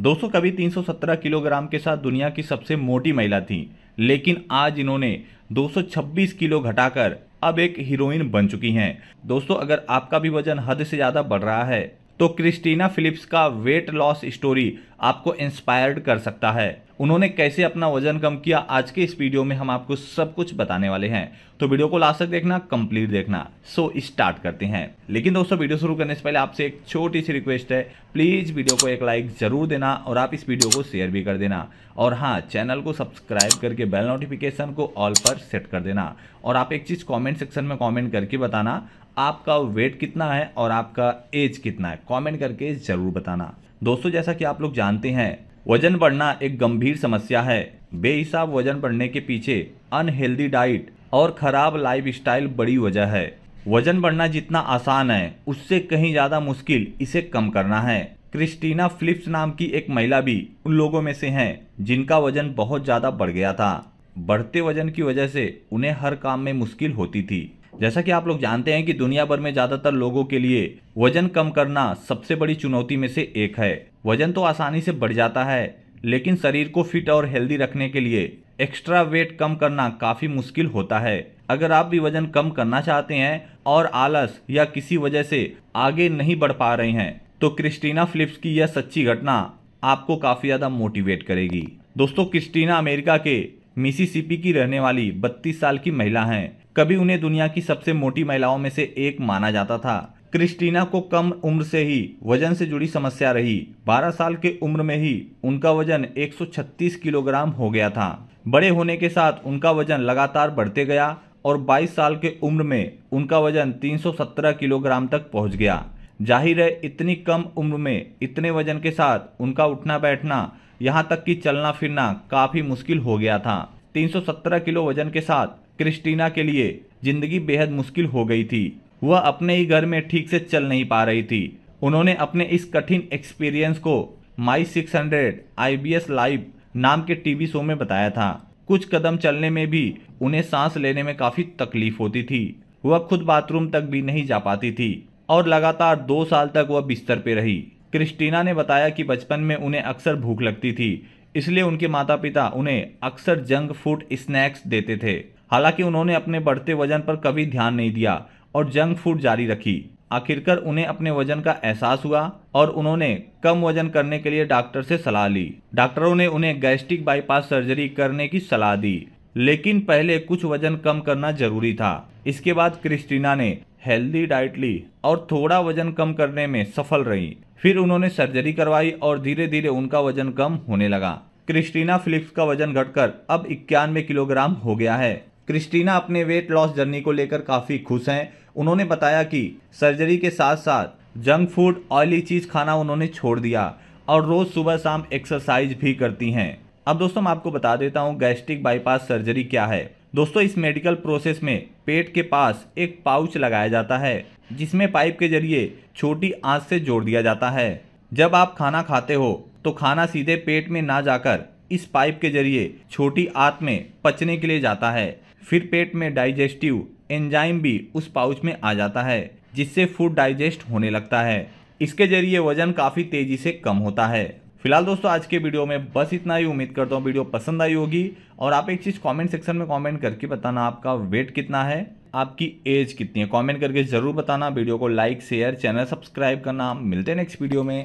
दोस्तों कभी 317 किलोग्राम के साथ दुनिया की सबसे मोटी महिला थी लेकिन आज इन्होंने 226 किलो घटाकर अब एक हीरोइन बन चुकी हैं दोस्तों अगर आपका भी वजन हद से ज़्यादा बढ़ रहा है तो क्रिस्टीना फिलिप्स का वेट लॉस स्टोरी आपको इंस्पायर्ड कर सकता है उन्होंने कैसे अपना वजन कम किया आज के इस वीडियो में हम आपको सब कुछ बताने वाले हैं तो वीडियो को लास्ट तक देखना कंप्लीट देखना सो स्टार्ट करते हैं लेकिन दोस्तों वीडियो शुरू करने से पहले आपसे एक छोटी सी रिक्वेस्ट है प्लीज़ वीडियो को एक लाइक ज़रूर देना और आप इस वीडियो को शेयर भी कर देना और हाँ चैनल को सब्सक्राइब करके बेल नोटिफिकेशन को ऑल पर सेट कर देना और आप एक चीज़ कॉमेंट सेक्शन में कॉमेंट करके बताना आपका वेट कितना है और आपका एज कितना है कॉमेंट करके ज़रूर बताना दोस्तों जैसा कि आप लोग जानते हैं वजन बढ़ना एक गंभीर समस्या है बेहिसाब वजन बढ़ने के पीछे अनहेल्दी डाइट और खराब लाइफस्टाइल बड़ी वजह है वजन बढ़ना जितना आसान है उससे कहीं ज़्यादा मुश्किल इसे कम करना है क्रिस्टीना फ्लिप्स नाम की एक महिला भी उन लोगों में से हैं जिनका वजन बहुत ज़्यादा बढ़ गया था बढ़ते वजन की वजह से उन्हें हर काम में मुश्किल होती थी जैसा कि आप लोग जानते हैं कि दुनिया भर में ज्यादातर लोगों के लिए वजन कम करना सबसे बड़ी चुनौती में से एक है वजन तो आसानी से बढ़ जाता है लेकिन शरीर को फिट और हेल्दी रखने के लिए एक्स्ट्रा वेट कम करना काफी मुश्किल होता है अगर आप भी वजन कम करना चाहते हैं और आलस या किसी वजह से आगे नहीं बढ़ पा रहे हैं तो क्रिस्टीना फिलिप्स की यह सच्ची घटना आपको काफी ज्यादा मोटिवेट करेगी दोस्तों क्रिस्टीना अमेरिका के मिसिसिपी की रहने वाली 32 साल की महिला हैं कभी उन्हें दुनिया की सबसे मोटी महिलाओं में से एक माना जाता था क्रिस्टीना को कम उम्र से ही वजन से जुड़ी समस्या रही 12 साल के उम्र में ही उनका वजन 136 किलोग्राम हो गया था बड़े होने के साथ उनका वजन लगातार बढ़ते गया और 22 साल के उम्र में उनका वजन 317 किलोग्राम तक पहुंच गया जाहिर है इतनी कम उम्र में इतने वजन के साथ उनका उठना बैठना यहाँ तक कि चलना फिरना काफ़ी मुश्किल हो गया था 317 किलो वजन के साथ क्रिस्टीना के लिए जिंदगी बेहद मुश्किल हो गई थी वह अपने ही घर में ठीक से चल नहीं पा रही थी उन्होंने अपने इस कठिन एक्सपीरियंस को माई 600 हंड्रेड आई लाइव नाम के टीवी शो में बताया था कुछ कदम चलने में भी उन्हें सांस लेने में काफ़ी तकलीफ होती थी वह खुद बाथरूम तक भी नहीं जा पाती थी और लगातार दो साल तक वह बिस्तर पर रही क्रिस्टीना ने बताया कि बचपन में उन्हें अक्सर भूख लगती थी इसलिए उनके माता पिता उन्हें अक्सर जंक फूड स्नैक्स देते थे हालांकि उन्होंने अपने बढ़ते वजन पर कभी ध्यान नहीं दिया और जंक फूड जारी रखी आखिरकार उन्हें अपने वजन का एहसास हुआ और उन्होंने कम वजन करने के लिए डॉक्टर से सलाह ली डॉक्टरों ने उन्हें गैस्ट्रिक बाईपास सर्जरी करने की सलाह दी लेकिन पहले कुछ वजन कम करना जरूरी था इसके बाद क्रिस्टीना ने हेल्दी डाइट ली और थोड़ा वजन कम करने में सफल रही फिर उन्होंने सर्जरी करवाई और धीरे धीरे उनका वजन कम होने लगा क्रिस्टीना फिलिप्स का वजन घटकर अब इक्यानवे किलोग्राम हो गया है क्रिस्टीना अपने वेट लॉस जर्नी को लेकर काफ़ी खुश हैं उन्होंने बताया कि सर्जरी के साथ साथ जंक फूड ऑयली चीज़ खाना उन्होंने छोड़ दिया और रोज़ सुबह शाम एक्सरसाइज भी करती हैं अब दोस्तों मैं आपको बता देता हूँ गैस्ट्रिक बाईपास सर्जरी क्या है दोस्तों इस मेडिकल प्रोसेस में पेट के पास एक पाउच लगाया जाता है जिसमें पाइप के जरिए छोटी आँच से जोड़ दिया जाता है जब आप खाना खाते हो तो खाना सीधे पेट में ना जाकर इस पाइप के जरिए छोटी आंत में पचने के लिए जाता है फिर पेट में डाइजेस्टिव एंजाइम भी उस पाउच में आ जाता है जिससे फूड डाइजेस्ट होने लगता है इसके जरिए वजन काफ़ी तेज़ी से कम होता है फिलहाल दोस्तों आज के वीडियो में बस इतना ही उम्मीद करता हूँ वीडियो पसंद आई होगी और आप एक चीज़ कमेंट सेक्शन में कमेंट करके बताना आपका वेट कितना है आपकी एज कितनी है कमेंट करके ज़रूर बताना वीडियो को लाइक शेयर चैनल सब्सक्राइब करना मिलते हैं नेक्स्ट वीडियो में